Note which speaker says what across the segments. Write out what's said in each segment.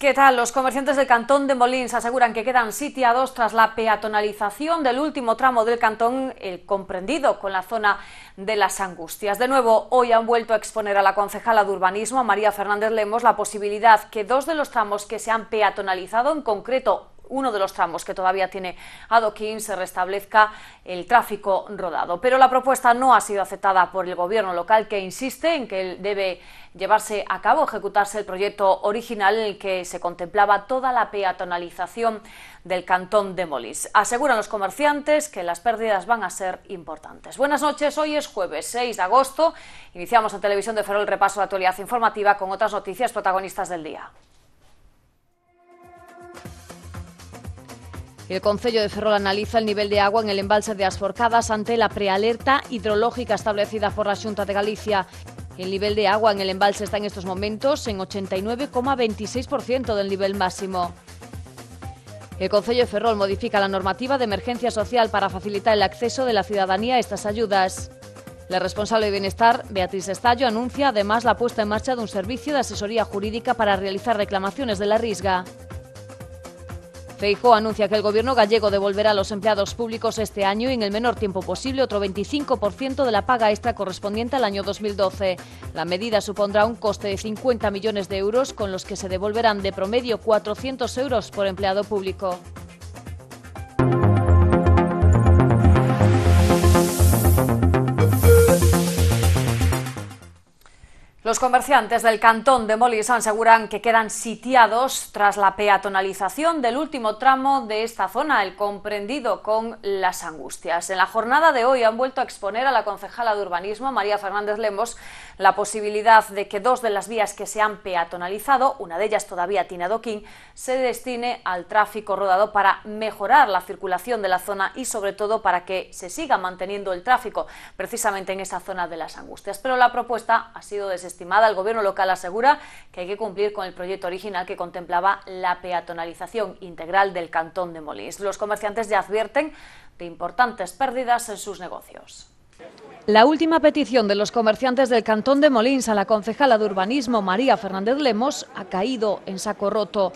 Speaker 1: ¿qué tal? Los comerciantes del cantón de Molins aseguran que quedan sitiados tras la peatonalización del último tramo del cantón, el comprendido con la zona de las Angustias. De nuevo, hoy han vuelto a exponer a la concejala de urbanismo, María Fernández Lemos, la posibilidad que dos de los tramos que se han peatonalizado, en concreto uno de los tramos que todavía tiene adoquín se restablezca el tráfico rodado. Pero la propuesta no ha sido aceptada por el gobierno local que insiste en que debe llevarse a cabo, ejecutarse el proyecto original en el que se contemplaba toda la peatonalización del cantón de Molis. Aseguran los comerciantes que las pérdidas van a ser importantes. Buenas noches, hoy es jueves 6 de agosto. Iniciamos en Televisión de Ferrol el repaso de la actualidad informativa con otras noticias protagonistas del día. El Concello de Ferrol analiza el nivel de agua en el embalse de Asforcadas ante la prealerta hidrológica establecida por la Junta de Galicia. El nivel de agua en el embalse está en estos momentos en 89,26% del nivel máximo. El Consejo de Ferrol modifica la normativa de emergencia social para facilitar el acceso de la ciudadanía a estas ayudas. La responsable de Bienestar, Beatriz Estallo, anuncia además la puesta en marcha de un servicio de asesoría jurídica para realizar reclamaciones de la risga. Feijóo anuncia que el gobierno gallego devolverá a los empleados públicos este año y en el menor tiempo posible otro 25% de la paga extra correspondiente al año 2012. La medida supondrá un coste de 50 millones de euros con los que se devolverán de promedio 400 euros por empleado público. Los comerciantes del cantón de Molise aseguran que quedan sitiados tras la peatonalización del último tramo de esta zona, el comprendido con las angustias. En la jornada de hoy han vuelto a exponer a la concejala de urbanismo, María Fernández Lemos, la posibilidad de que dos de las vías que se han peatonalizado, una de ellas todavía tiene se destine al tráfico rodado para mejorar la circulación de la zona y sobre todo para que se siga manteniendo el tráfico precisamente en esa zona de las angustias. Pero la propuesta ha sido desestimada. El gobierno local asegura que hay que cumplir con el proyecto original que contemplaba la peatonalización integral del cantón de Molins. Los comerciantes ya advierten de importantes pérdidas en sus negocios. La última petición de los comerciantes del Cantón de Molins a la concejala de Urbanismo, María Fernández Lemos, ha caído en saco roto.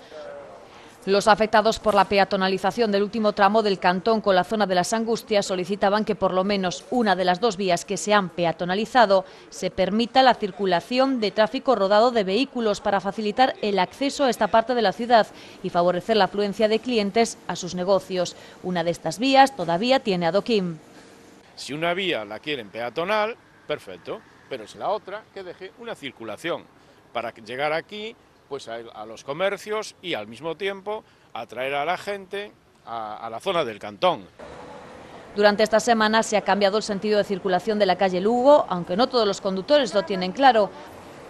Speaker 1: Los afectados por la peatonalización del último tramo del Cantón con la zona de las Angustias solicitaban que por lo menos una de las dos vías que se han peatonalizado se permita la circulación de tráfico rodado de vehículos para facilitar el acceso a esta parte de la ciudad y favorecer la afluencia de clientes a sus negocios. Una de estas vías todavía tiene adoquín.
Speaker 2: Si una vía la quieren peatonal, perfecto, pero es la otra que deje una circulación para llegar aquí pues a, los comercios y al mismo tiempo atraer a la gente a la zona del cantón.
Speaker 1: Durante esta semana se ha cambiado el sentido de circulación de la calle Lugo, aunque no todos los conductores lo tienen claro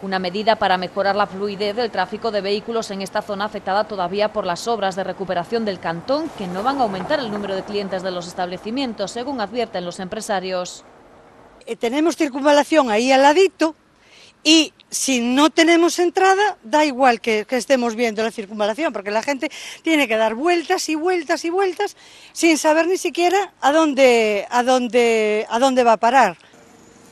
Speaker 1: una medida para mejorar la fluidez del tráfico de vehículos en esta zona afectada todavía por las obras de recuperación del cantón, que no van a aumentar el número de clientes de los establecimientos, según advierten los empresarios.
Speaker 2: Eh, tenemos circunvalación ahí al ladito y si no tenemos entrada, da igual que, que, estemos viendo la circunvalación, porque la gente tiene que dar vueltas y vueltas y vueltas sin saber ni siquiera a dónde, a dónde, a dónde va a parar.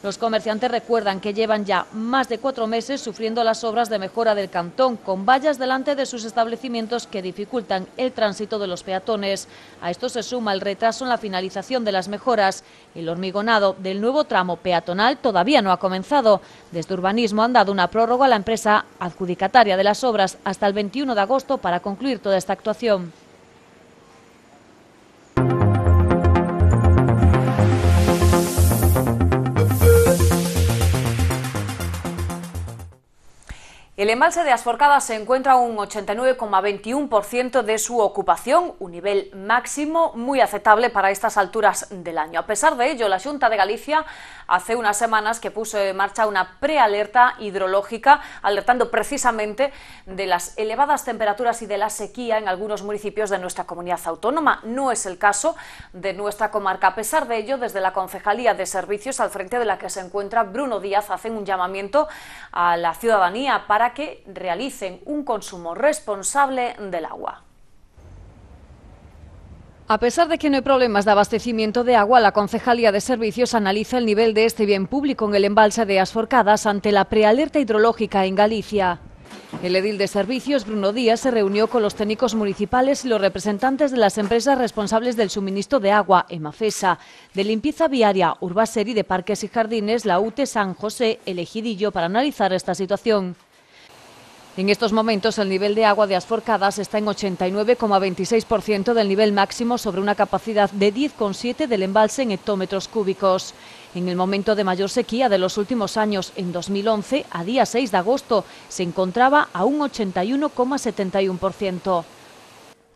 Speaker 1: Los comerciantes recuerdan que llevan ya más de cuatro meses sufriendo las obras de mejora del cantón, con vallas delante de sus establecimientos que dificultan el tránsito de los peatones. A esto se suma el retraso en la finalización de las mejoras. El hormigonado del nuevo tramo peatonal todavía no ha comenzado. Desde Urbanismo han dado una prórroga a la empresa adjudicataria de las obras hasta el 21 de agosto para concluir toda esta actuación. embalse de Asforcada se encuentra un 89,21% de su ocupación, un nivel máximo muy aceptable para estas alturas del año. A pesar de ello, la Junta de Galicia hace unas semanas que puso en marcha una prealerta hidrológica, alertando precisamente de las elevadas temperaturas y de la sequía en algunos municipios de nuestra comunidad autónoma. No es el caso de nuestra comarca. A pesar de ello, desde la Concejalía de Servicios, al frente de la que se encuentra Bruno Díaz, hacen un llamamiento a la ciudadanía para que realicen un consumo responsable del agua. A pesar de que no hay problemas de abastecimiento de agua, la Concejalía de Servicios analiza el nivel de este bien público en el embalse de Asforcadas ante la prealerta hidrológica en Galicia. El edil de servicios, Bruno Díaz, se reunió con los técnicos municipales y los representantes de las empresas responsables del suministro de agua, EMAFESA, de limpieza viaria, Urbaseri de Parques y Jardines, la UTE San José, elegidillo para analizar esta situación. En estos momentos el nivel de agua de Asforcadas está en 89,26% del nivel máximo sobre una capacidad de 10,7 del embalse en hectómetros cúbicos. En el momento de mayor sequía de los últimos años, en 2011, a día 6 de agosto, se encontraba a un 81,71%.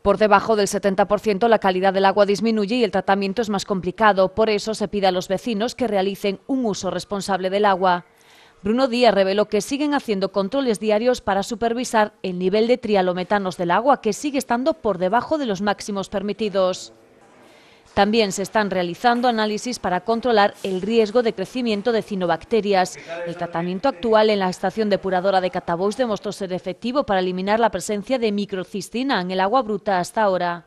Speaker 1: Por debajo del 70% la calidad del agua disminuye y el tratamiento es más complicado. Por eso se pide a los vecinos que realicen un uso responsable del agua. Bruno Díaz reveló que siguen haciendo controles diarios para supervisar el nivel de trialometanos del agua, que sigue estando por debajo de los máximos permitidos. También se están realizando análisis para controlar el riesgo de crecimiento de cinobacterias. El tratamiento actual en la estación depuradora de Catabois demostró ser efectivo para eliminar la presencia de microcistina en el agua bruta hasta ahora.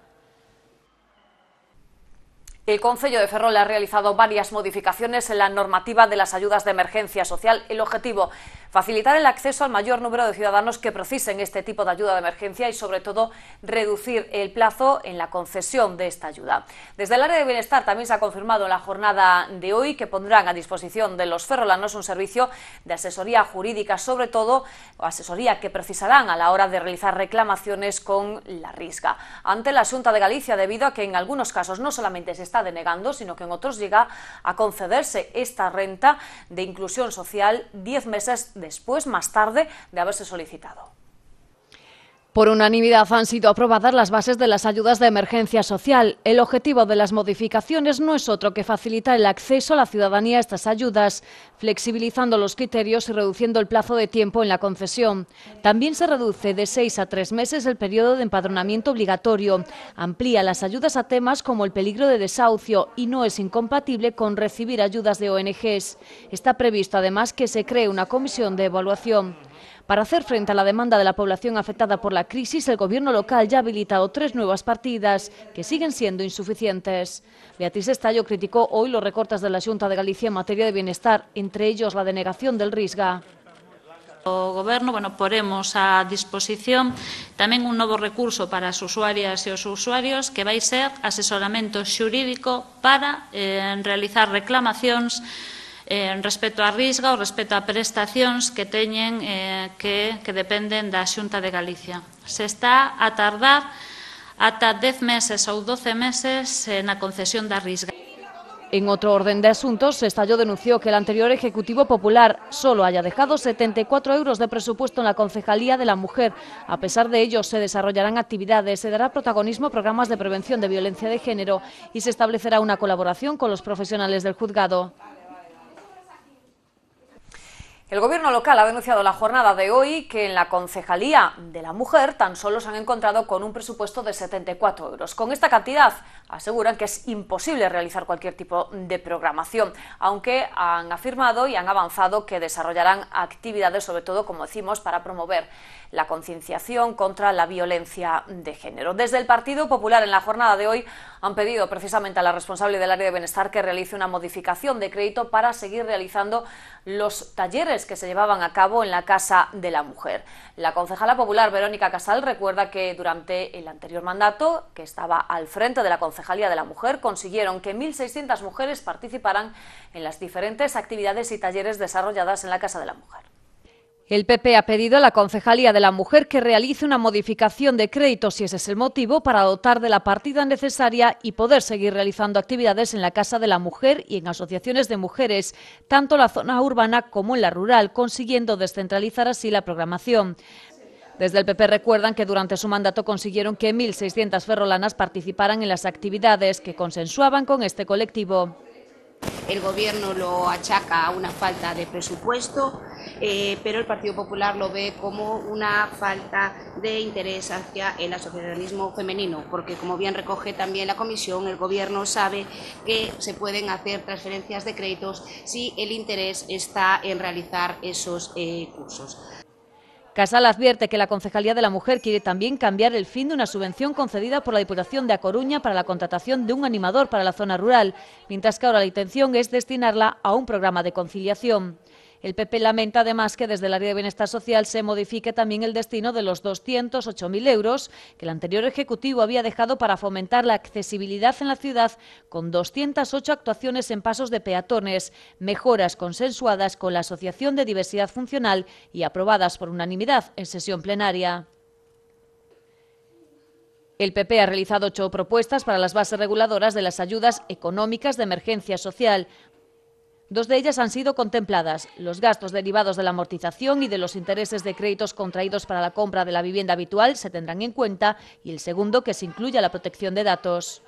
Speaker 1: El Consejo de Ferrol ha realizado varias modificaciones en la normativa de las ayudas de emergencia social. El objetivo, facilitar el acceso al mayor número de ciudadanos que precisen este tipo de ayuda de emergencia y, sobre todo, reducir el plazo en la concesión de esta ayuda. Desde el área de bienestar también se ha confirmado la jornada de hoy que pondrán a disposición de los ferrolanos un servicio de asesoría jurídica, sobre todo asesoría que precisarán a la hora de realizar reclamaciones con la risca. Ante la asunta de Galicia, debido a que en algunos casos no solamente se está denegando, sino que en otros llega a concederse esta renta de inclusión social diez meses después, más tarde de haberse solicitado. Por unanimidad han sido aprobadas las bases de las ayudas de emergencia social. El objetivo de las modificaciones no es otro que facilitar el acceso a la ciudadanía a estas ayudas, flexibilizando los criterios y reduciendo el plazo de tiempo en la concesión. También se reduce de seis a tres meses el periodo de empadronamiento obligatorio, amplía las ayudas a temas como el peligro de desahucio y no es incompatible con recibir ayudas de ONGs. Está previsto además que se cree una comisión de evaluación. Para hacer frente a la demanda de la población afectada por la crisis, el Gobierno local ya ha habilitado tres nuevas partidas que siguen siendo insuficientes. Beatriz Estallo criticó hoy los recortes de la Junta de Galicia en materia de bienestar, entre ellos la denegación del RISGA. O Goberno, bueno, poremos a disposición tamén un novo recurso para as usuarias e os usuarios que vai ser asesoramento xurídico para eh, realizar reclamacións En respecto a risga o respecto a prestaciones que teñen de eh, que, que dependen de Galicia. Se está a tardar hasta 10 meses o 12 meses en eh, la concesión de risga. En otro orden de asuntos, estalló denunció que el anterior Ejecutivo Popular solo haya dejado 74 euros de presupuesto en la Concejalía de la Mujer. A pesar de ello, se desarrollarán actividades, se dará protagonismo a programas de prevención de violencia de género y se establecerá una colaboración con los profesionales del juzgado. El gobierno local ha denunciado la jornada de hoy que en la Concejalía de la Mujer tan solo se han encontrado con un presupuesto de 74 euros. Con esta cantidad aseguran que es imposible realizar cualquier tipo de programación, aunque han afirmado y han avanzado que desarrollarán actividades, sobre todo, como decimos, para promover la concienciación contra la violencia de género. Desde el Partido Popular en la jornada de hoy han pedido precisamente a la responsable del área de bienestar que realice una modificación de crédito para seguir realizando los talleres que se llevaban a cabo en la Casa de la Mujer. La concejala popular Verónica Casal recuerda que durante el anterior mandato, que estaba al frente de la Concejalía de la Mujer, consiguieron que 1.600 mujeres participaran en las diferentes actividades y talleres desarrolladas en la Casa de la Mujer. El PP ha pedido a la Concejalía de la Mujer que realice una modificación de crédito si ese es el motivo para dotar de la partida necesaria y poder seguir realizando actividades en la Casa de la Mujer y en asociaciones de mujeres, tanto en la zona urbana como en la rural, consiguiendo descentralizar así la programación. Desde el PP recuerdan que durante su mandato consiguieron que 1.600 ferrolanas participaran en las actividades que consensuaban con este colectivo. El gobierno lo achaca a una falta de presupuesto, eh, pero el Partido Popular lo ve como una falta de interés hacia el asociacionismo femenino, porque como bien recoge también la Comisión, el Gobierno sabe que se pueden hacer transferencias de créditos si el interés está en realizar esos eh, cursos. Casal advierte que la Concejalía de la Mujer quiere también cambiar el fin de una subvención concedida por la Diputación de A Coruña para la contratación de un animador para la zona rural, mientras que ahora la intención es destinarla a un programa de conciliación. El PP lamenta además que desde el área de bienestar social se modifique también el destino de los 208.000 euros que el anterior Ejecutivo había dejado para fomentar la accesibilidad en la ciudad con 208 actuaciones en pasos de peatones, mejoras consensuadas con la Asociación de Diversidad Funcional y aprobadas por unanimidad en sesión plenaria. El PP ha realizado ocho propuestas para las bases reguladoras de las ayudas económicas de emergencia social. Dos de ellas han sido contempladas, los gastos derivados de la amortización y de los intereses de créditos contraídos para la compra de la vivienda habitual se tendrán en cuenta y el segundo que se incluya la protección de datos.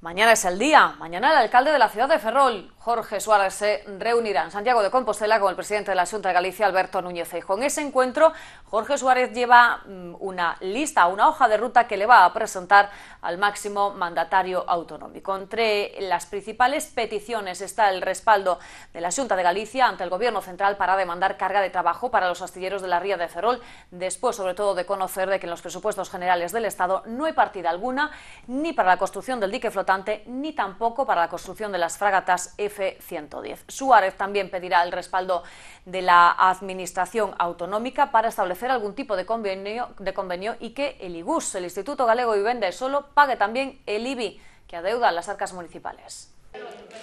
Speaker 1: Mañana es el día. Mañana el alcalde de la ciudad de Ferrol, Jorge Suárez se reunirá en Santiago de Compostela con el presidente de la Junta de Galicia, Alberto Núñez Feijóo. En ese encuentro, Jorge Suárez lleva mm, una lista, una hoja de ruta que le va a presentar al máximo mandatario autonómico. Entre las principales peticiones está el respaldo de la Junta de Galicia ante el Gobierno central para demandar carga de trabajo para los astilleros de la Ría de Ferrol, después sobre todo de conocer de que en los presupuestos generales del Estado no hay partida alguna ni para la construcción del dique flotante ni tampoco para la construcción de las fragatas F F-110. Suárez también pedirá el respaldo de la Administración Autonómica para establecer algún tipo de convenio, de convenio y que el IGUS, el Instituto Galego de Vivienda y Solo, pague también el IBI, que adeuda a las arcas municipales.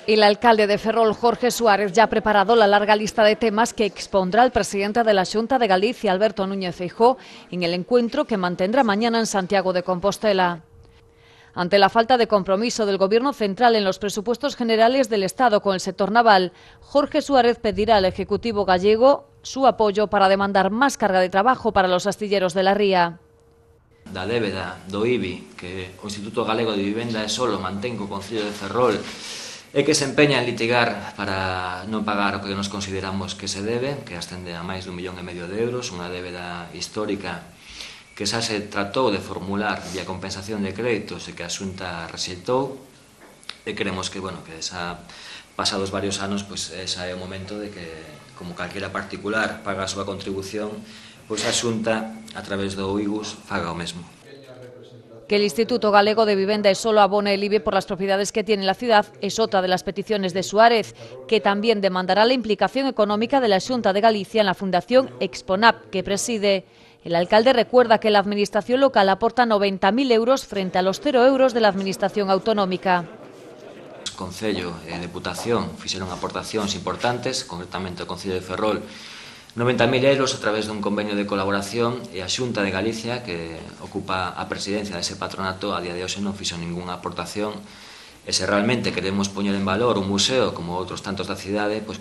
Speaker 1: El alcalde de Ferrol, Jorge Suárez, ya ha preparado la larga lista de temas que expondrá el presidente de la Junta de Galicia, Alberto Núñez fijó en el encuentro que mantendrá mañana en Santiago de Compostela. Ante la falta de compromiso del Gobierno central en los presupuestos generales del Estado con el sector naval, Jorge Suárez pedirá al Ejecutivo gallego su apoyo para demandar más carga de trabajo para los astilleros de la ría.
Speaker 3: da débeda do IBI, que o Instituto Galego de Vivenda e Solo mantén co Concello de Ferrol, e que se empeña en litigar para non pagar o que nos consideramos que se debe, que ascende a máis dun millón e medio de euros, unha débeda histórica que esa se trató de formular vía compensación de créditos y e que Asunta Xunta Y creemos e que, bueno, que esa, pasados varios años, pues es eh, é momento de que como cualquiera particular paga su contribución pues a a través de OIGUS, faga o mesmo
Speaker 1: que el Instituto Galego de Vivienda es solo abone el libre por las propiedades que tiene la ciudad es otra de las peticiones de Suárez, que también demandará la implicación económica de la Asunta de Galicia en la Fundación Exponap, que preside. El alcalde recuerda que la Administración local aporta 90.000 euros frente a los 0 euros de la Administración autonómica.
Speaker 3: Concello e Deputación fixeron aportacións importantes, concretamente o Concello de Ferrol 90.000 euros a través dun convenio de colaboración e a Xunta de Galicia que ocupa a presidencia ese patronato a día de hoxe non fixo ningunha aportación e se realmente queremos poñer en valor un museo como outros tantos da cidade, pois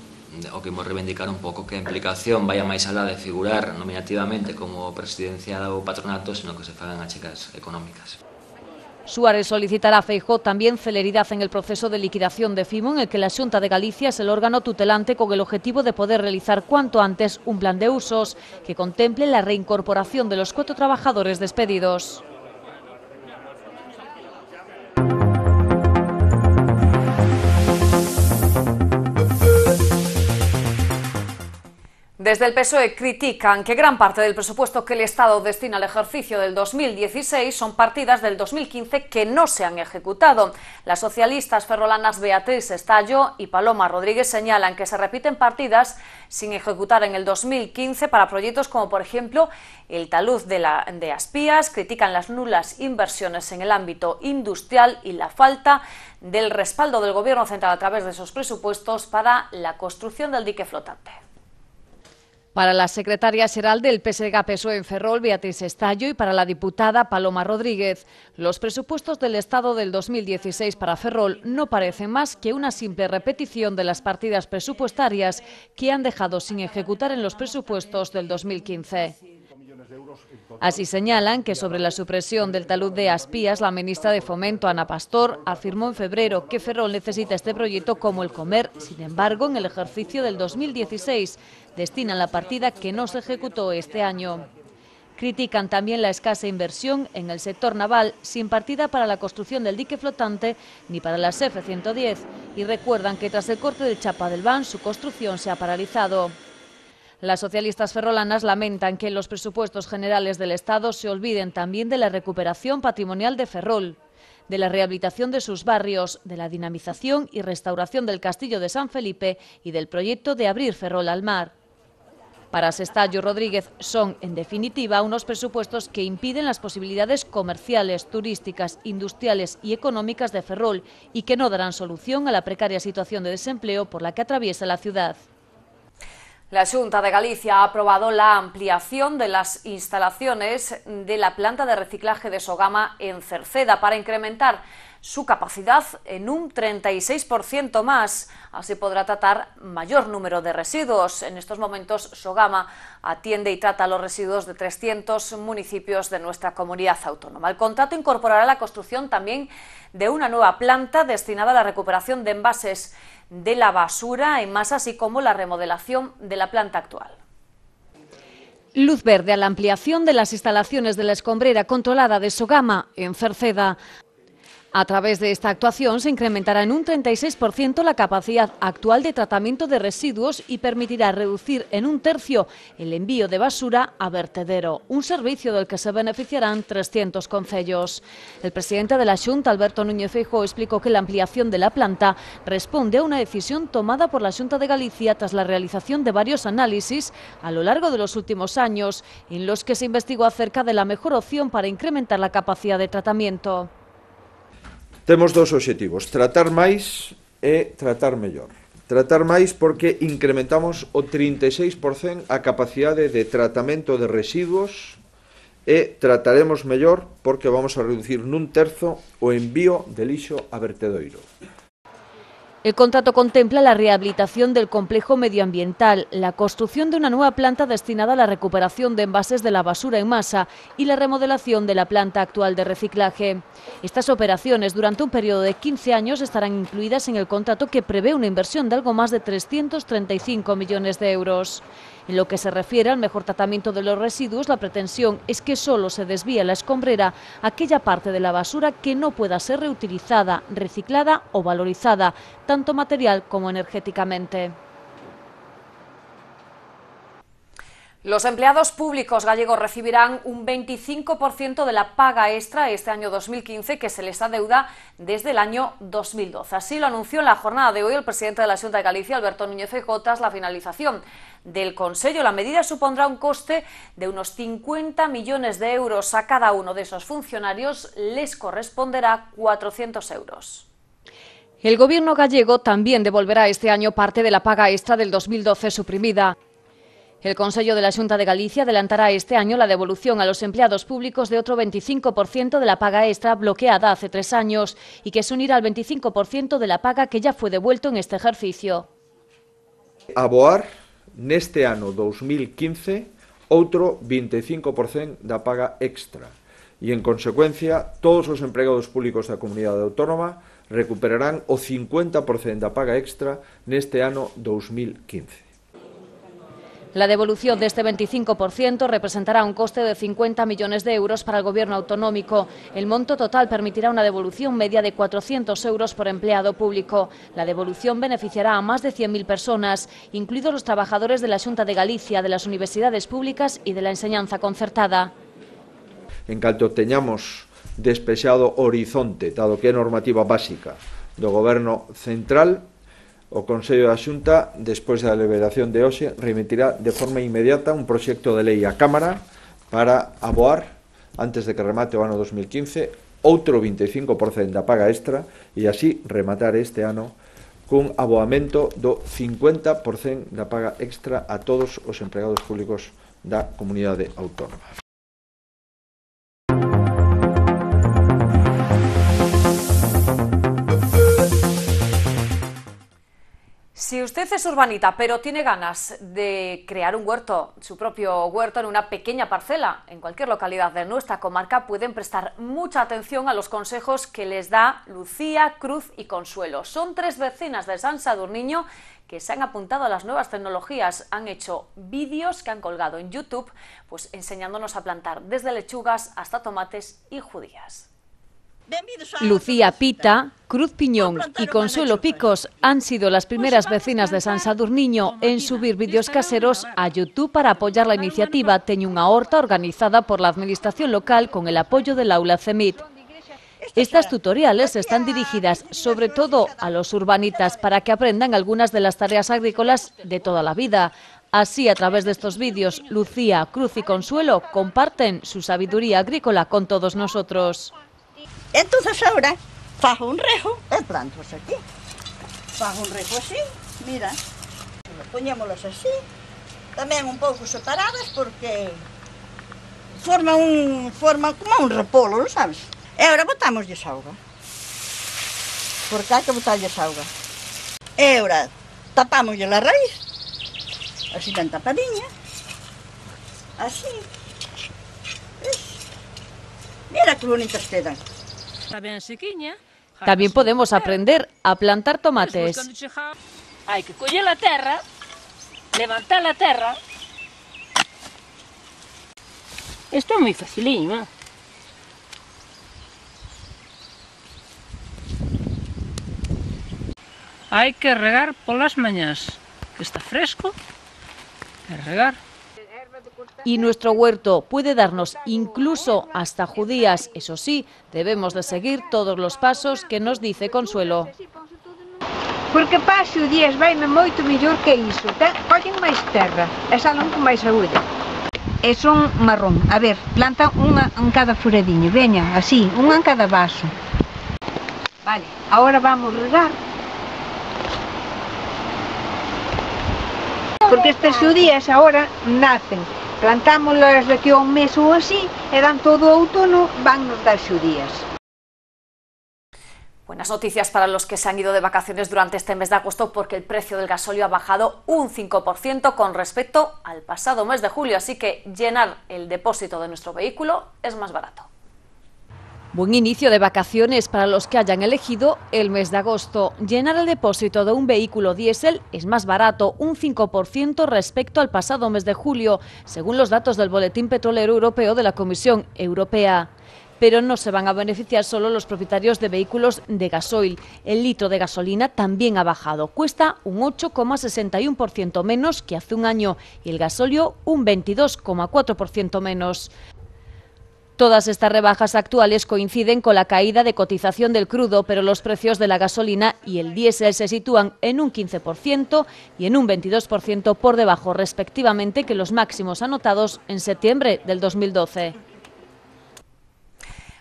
Speaker 3: o queremos reivindicar un poco que a implicación vaya máis alá de figurar nominativamente como presidenciada o patronato, sino que se fagan chicas económicas.
Speaker 1: Suárez solicitará a Feijó también celeridad en el proceso de liquidación de FIMO, en el que la Junta de Galicia es el órgano tutelante con el objetivo de poder realizar cuanto antes un plan de usos que contemple la reincorporación de los cuatro trabajadores despedidos. Desde el PSOE critican que gran parte del presupuesto que el Estado destina al ejercicio del 2016 son partidas del 2015 que no se han ejecutado. Las socialistas ferrolanas Beatriz Estallo y Paloma Rodríguez señalan que se repiten partidas sin ejecutar en el 2015 para proyectos como, por ejemplo, el talud de, la, de Aspías, critican las nulas inversiones en el ámbito industrial y la falta del respaldo del Gobierno central a través de sus presupuestos para la construcción del dique flotante. Para la secretaria general del PSG-PSOE en Ferrol, Beatriz Estallo, y para la diputada Paloma Rodríguez, los presupuestos del Estado del 2016 para Ferrol no parecen más que una simple repetición de las partidas presupuestarias que han dejado sin ejecutar en los presupuestos del 2015. Así señalan que sobre la supresión del talud de Aspías, la ministra de Fomento, Ana Pastor, afirmó en febrero que Ferrol necesita este proyecto como el comer. Sin embargo, en el ejercicio del 2016 destinan la partida que no se ejecutó este año. Critican también la escasa inversión en el sector naval, sin partida para la construcción del dique flotante ni para las F-110, y recuerdan que tras el corte de Chapa del Ban, su construcción se ha paralizado. Las socialistas ferrolanas lamentan que en los presupuestos generales del Estado se olviden también de la recuperación patrimonial de Ferrol, de la rehabilitación de sus barrios, de la dinamización y restauración del castillo de San Felipe y del proyecto de abrir Ferrol al mar. Para Sestallo Rodríguez son, en definitiva, unos presupuestos que impiden las posibilidades comerciales, turísticas, industriales y económicas de Ferrol y que no darán solución a la precaria situación de desempleo por la que atraviesa la ciudad. La Junta de Galicia ha aprobado la ampliación de las instalaciones de la planta de reciclaje de Sogama en Cerceda para incrementar su capacidad en un 36% más. Así podrá tratar mayor número de residuos. En estos momentos, Sogama atiende y trata los residuos de 300 municipios de nuestra comunidad autónoma. El contrato incorporará la construcción también de una nueva planta destinada a la recuperación de envases de la basura en masa, así como la remodelación de la planta actual. Luz verde a la ampliación de las instalaciones de la escombrera controlada de Sogama en Cerceda. A través de esta actuación se incrementará en un 36% la capacidad actual de tratamiento de residuos y permitirá reducir en un tercio el envío de basura a vertedero, un servicio del que se beneficiarán 300 concellos. El presidente de la Junta, Alberto Núñez Feijóo, explicó que la ampliación de la planta responde a una decisión tomada por la Junta de Galicia tras la realización de varios análisis a lo largo de los últimos años, en los que se investigó acerca de la mejor opción para incrementar la capacidad de tratamiento.
Speaker 2: Temos dous obxectivos, tratar máis e tratar mellor. Tratar máis porque incrementamos o 36% a capacidade de tratamento de residuos e trataremos mellor porque vamos a reducir nun terzo o envío de lixo a vertedoiro.
Speaker 1: El contrato contempla la rehabilitación del complejo medioambiental, la construcción de una nueva planta destinada a la recuperación de envases de la basura en masa y la remodelación de la planta actual de reciclaje. Estas operaciones durante un periodo de 15 años estarán incluidas en el contrato que prevé una inversión de algo más de 335 millones de euros. En lo que se refiere al mejor tratamiento de los residuos, la pretensión es que solo se desvía la escombrera aquella parte de la basura que no pueda ser reutilizada, reciclada o valorizada tanto material como energéticamente. Los empleados públicos gallegos recibirán un 25% de la paga extra este año 2015 que se les adeuda desde el año 2012. Así lo anunció en la jornada de hoy el presidente de la Junta de Galicia, Alberto Núñez Feijóo, tras la finalización del Consejo. La medida supondrá un coste de unos 50 millones de euros a cada uno de esos funcionarios. Les corresponderá 400 euros. El gobierno gallego también devolverá este año parte de la paga extra del 2012 suprimida. El Consejo de la Junta de Galicia adelantará este año la devolución a los empleados públicos de otro 25% de la paga extra bloqueada hace tres años y que se unirá al 25% de la paga que ya fue devuelto en este ejercicio.
Speaker 2: Aboar este año 2015 otro 25% la paga extra ...y en consecuencia, todos los empleados públicos de la Comunidad autónoma recuperarán o 50% de paga extra en este año 2015.
Speaker 1: La devolución de este 25% representará un coste de 50 millones de euros para el Gobierno autonómico. El monto total permitirá una devolución media de 400 euros por empleado público. La devolución beneficiará a más de 100.000 personas, incluidos los trabajadores de la Junta de Galicia, de las universidades públicas y de la enseñanza concertada.
Speaker 2: En cuanto teñamos. despexado horizonte, dado que é normativa básica do Goberno Central, o Consello da Xunta, despois da liberación de hoxe, remitirá de forma inmediata un proxecto de lei á Cámara para aboar, antes de que remate o ano 2015, outro 25% da paga extra e así rematar este ano cun aboamento do 50% da paga extra a todos os empregados públicos da comunidade autónoma.
Speaker 1: Si usted es urbanita pero tiene ganas de crear un huerto, su propio huerto en una pequeña parcela, en cualquier localidad de nuestra comarca, pueden prestar mucha atención a los consejos que les da Lucía, Cruz y Consuelo. Son tres vecinas de San Sadurniño que se han apuntado a las nuevas tecnologías, han hecho vídeos que han colgado en YouTube, pues enseñándonos a plantar desde lechugas hasta tomates y judías. Lucía Pita, Cruz Piñón y Consuelo Picos han sido las primeras vecinas de San Sadurniño en subir vídeos caseros a YouTube para apoyar la iniciativa un Horta organizada por la Administración local con el apoyo del aula CEMIT. Estas tutoriales están dirigidas sobre todo a los urbanitas para que aprendan algunas de las tareas agrícolas de toda la vida. Así, a través de estos vídeos, Lucía, Cruz y Consuelo comparten su sabiduría agrícola con todos nosotros. Entonces ahora
Speaker 2: fajo un rejo, e planto aquí. Fajo un rejo así, mira. Poñémoslos así, tamén un pouco separadas porque forma un forma como un repolo, lo sabes? E agora botamos de auga. Por cá que botarlle auga. E agora tapámoslle la raíz. Así tan tapadiña. Así. Mira que bonitas quedan.
Speaker 3: También
Speaker 1: podemos aprender a plantar tomates. Hay que coger la tierra, levantar la tierra.
Speaker 3: Esto es muy eh? Hay que regar por las mañanas, que está fresco, hay que regar y nuestro
Speaker 1: huerto puede darnos incluso hasta judías. Eso sí, debemos de seguir todos los pasos que nos dice Consuelo.
Speaker 3: Porque paso as judías vaime moito mellor que iso. Cogen máis terra es algo con máis saúde. E son marrón. A ver, planta unha en cada furadillo. Veña, así, una en cada vaso. Vale, agora vamos regar porque estas judías ahora nacen plantámoslas aquí a un mes e o así eran todo autónomo, van nos dar días.
Speaker 1: Buenas noticias para los que se han ido de vacaciones durante este mes de agosto porque el precio del gasóleo ha bajado un 5% con respecto al pasado mes de julio, así que llenar el depósito de nuestro vehículo es más barato. Buen inicio de vacaciones para los que hayan elegido el mes de agosto. Llenar el depósito de un vehículo diésel es más barato, un 5% respecto al pasado mes de julio, según los datos del Boletín Petrolero Europeo de la Comisión Europea pero no se van a beneficiar solo los propietarios de vehículos de gasoil. El litro de gasolina también ha bajado. Cuesta un 8,61% menos que hace un año y el gasolio un 22,4% menos. Todas estas rebajas actuales coinciden con la caída de cotización del crudo, pero los precios de la gasolina y el diésel se sitúan en un 15% y en un 22% por debajo, respectivamente, que los máximos anotados en septiembre del 2012.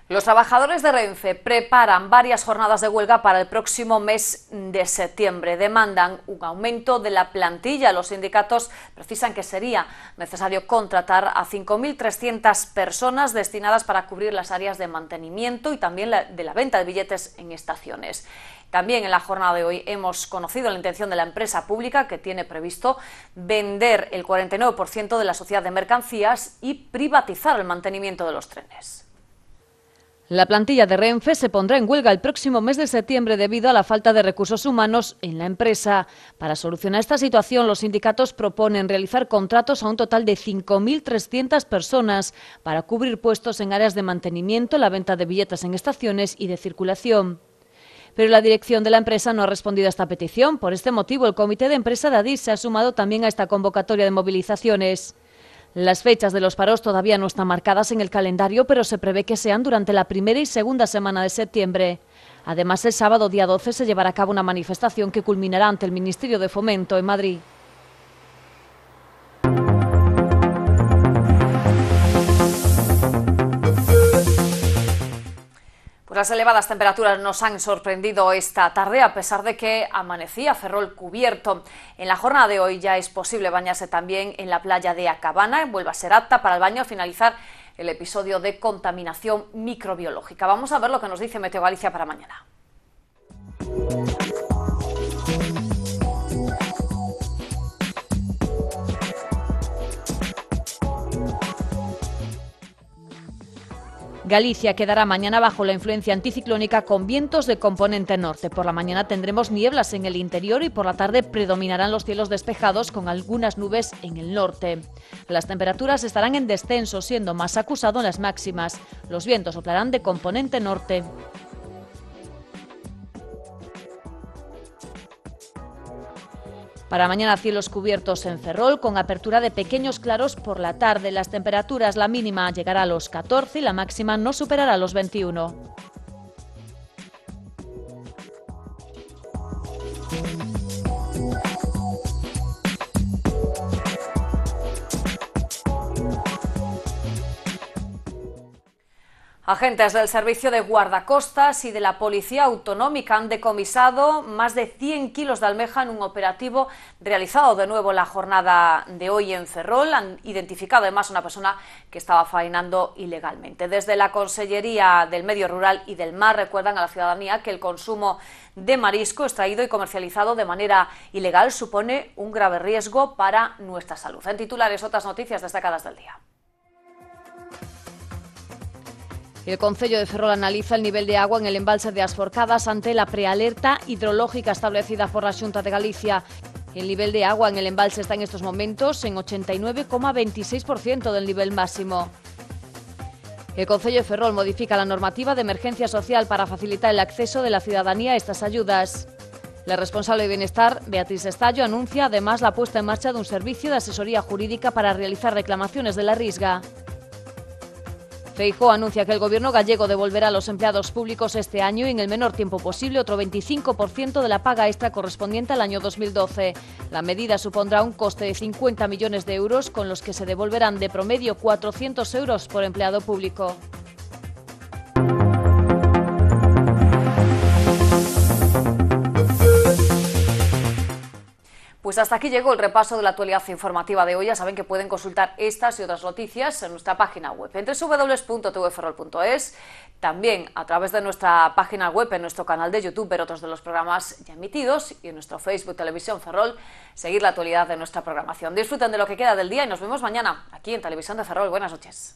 Speaker 1: Los trabajadores de Renfe preparan varias jornadas de huelga para el próximo mes de septiembre. Demandan un aumento de la plantilla. Los sindicatos precisan que sería necesario contratar a 5.300 personas destinadas para cubrir las áreas de mantenimiento y también de la venta de billetes en estaciones. También en la jornada de hoy hemos conocido la intención de la empresa pública que tiene previsto vender el 49% de la sociedad de mercancías y privatizar el mantenimiento de los trenes. La plantilla de Renfe se pondrá en huelga el próximo mes de septiembre debido a la falta de recursos humanos en la empresa. Para solucionar esta situación, los sindicatos proponen realizar contratos a un total de 5.300 personas para cubrir puestos en áreas de mantenimiento, la venta de billetes en estaciones y de circulación pero la dirección de la empresa no ha respondido a esta petición. Por este motivo, el comité de empresa de Adís se ha sumado también a esta convocatoria de movilizaciones. Las fechas de los paros todavía no están marcadas en el calendario, pero se prevé que sean durante la primera y segunda semana de septiembre. Además, el sábado día 12 se llevará a cabo una manifestación que culminará ante el Ministerio de Fomento en Madrid. Las elevadas temperaturas nos han sorprendido esta tarde, a pesar de que amanecía Ferrol cubierto. En la jornada de hoy ya es posible bañarse también en la playa de Acabana. Vuelva a ser apta para el baño al finalizar el episodio de contaminación microbiológica. Vamos a ver lo que nos dice Meteo Galicia para mañana. Galicia quedará mañana bajo la influencia anticiclónica con vientos de componente norte. Por la mañana tendremos nieblas en el interior y por la tarde predominarán los cielos despejados con algunas nubes en el norte. Las temperaturas estarán en descenso, siendo más acusado en las máximas. Los vientos soplarán de componente norte. Para mañana cielos cubiertos en Ferrol con apertura de pequeños claros por la tarde. Las temperaturas, la mínima llegará a los 14 y la máxima no superará los 21. Agentes del Servicio de Guardacostas y de la Policía Autonómica han decomisado más de 100 kilos de almeja en un operativo realizado de nuevo la jornada de hoy en Ferrol. Han identificado además una persona que estaba faenando ilegalmente. Desde la Consellería del Medio Rural y del Mar recuerdan a la ciudadanía que el consumo de marisco extraído y comercializado de manera ilegal supone un grave riesgo para nuestra salud. En titulares, otras noticias destacadas del día. El Concello de Ferrol analiza el nivel de agua en el embalse de Asforcadas ante la prealerta hidrológica establecida por la Junta de Galicia. El nivel de agua en el embalse está en estos momentos en 89,26% del nivel máximo. El Consejo de Ferrol modifica la normativa de emergencia social para facilitar el acceso de la ciudadanía a estas ayudas. La responsable de Bienestar, Beatriz Estallo, anuncia además la puesta en marcha de un servicio de asesoría jurídica para realizar reclamaciones de la risga. Feijóo anuncia que el gobierno gallego devolverá a los empleados públicos este año y en el menor tiempo posible otro 25% de la paga extra correspondiente al año 2012. La medida supondrá un coste de 50 millones de euros con los que se devolverán de promedio 400 euros por empleado público. Pues hasta aquí llegó el repaso de la actualidad informativa de hoy. Ya saben que pueden consultar estas y otras noticias en nuestra página web, en www.tvferrol.es, también a través de nuestra página web, en nuestro canal de YouTube, ver otros de los programas ya emitidos y en nuestro Facebook Televisión Ferrol, seguir la actualidad de nuestra programación. Disfruten de lo que queda del día y nos vemos mañana aquí en Televisión de Ferrol. Buenas noches.